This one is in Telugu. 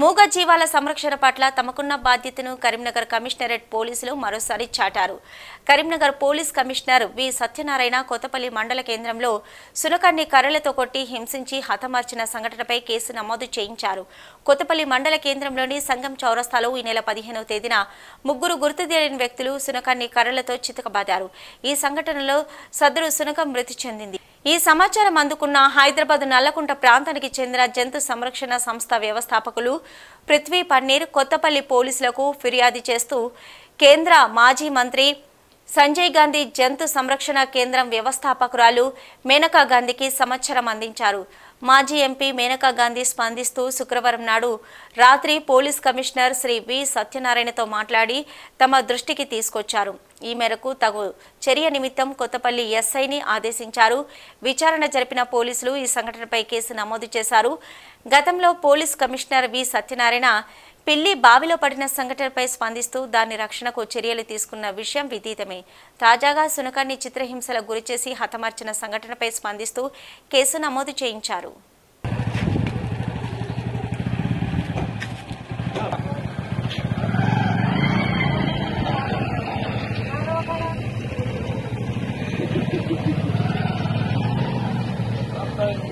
మూగ జీవాల సంరక్షణ పట్ల తమకున్న బాధ్యతను కరీంనగర్ కమిషనరేట్ పోలీసులు మరోసారి చాటారు Karimnagar police commissioner V Satyanarayana Kothapalli మండల కేంద్రంలో సునకాన్ని కర్రలతో కొట్టి హింసించి హతమార్చిన సంఘటనపై కేసు నమోదు చేయించారు కొత్తపల్లి మండల కేంద్రంలోని సంఘం చౌరస్తాలో ఈ నెల పదిహేనవ తేదీన ముగ్గురు గుర్తు తెలియని వ్యక్తులు సునకాన్ని కర్రలతో చితకబాదారు ఈ సంఘటనలో సదరు సునకం మృతి చెందింది ఈ సమాచారం అందుకున్న హైదరాబాద్ నల్లకుంట ప్రాంతానికి చెందిన జంతు సంరక్షణ సంస్థ వ్యవస్థాపకులు పృథ్వీ పన్నీర్ కొత్తపల్లి పోలీసులకు ఫిర్యాదు చేస్తూ కేంద్ర మాజీ మంత్రి సంజయ్ గాంధీ జంతు సంరక్షణ కేంద్రం వ్యవస్థాపకురాలు మేనకా గాంధీకి సమాచారం అందించారు మాజీ ఎంపీ మేనకా గాంధీ స్పందిస్తూ శుక్రవారం నాడు రాత్రి పోలీస్ కమిషనర్ శ్రీ వి సత్యనారాయణతో మాట్లాడి తమ దృష్టికి తీసుకొచ్చారు ఈ మేరకు తగు చర్య నిమిత్తం కొత్తపల్లి ఎస్ఐని ఆదేశించారు విచారణ జరిపిన పోలీసులు ఈ సంఘటనపై కేసు నమోదు చేశారు గతంలో పోలీస్ కమిషనర్ వి సత్యనారాయణ పిల్లి బావిలో పడిన సంఘటనపై స్పందిస్తూ దాని రక్షణకు చర్యలు తీసుకున్న విషయం విదితమే తాజాగా సునకాన్ని చిత్రహింసల గురిచేసి హతమార్చిన సంఘటనపై స్పందిస్తూ కేసు నమోదు చేయించారు Thank you.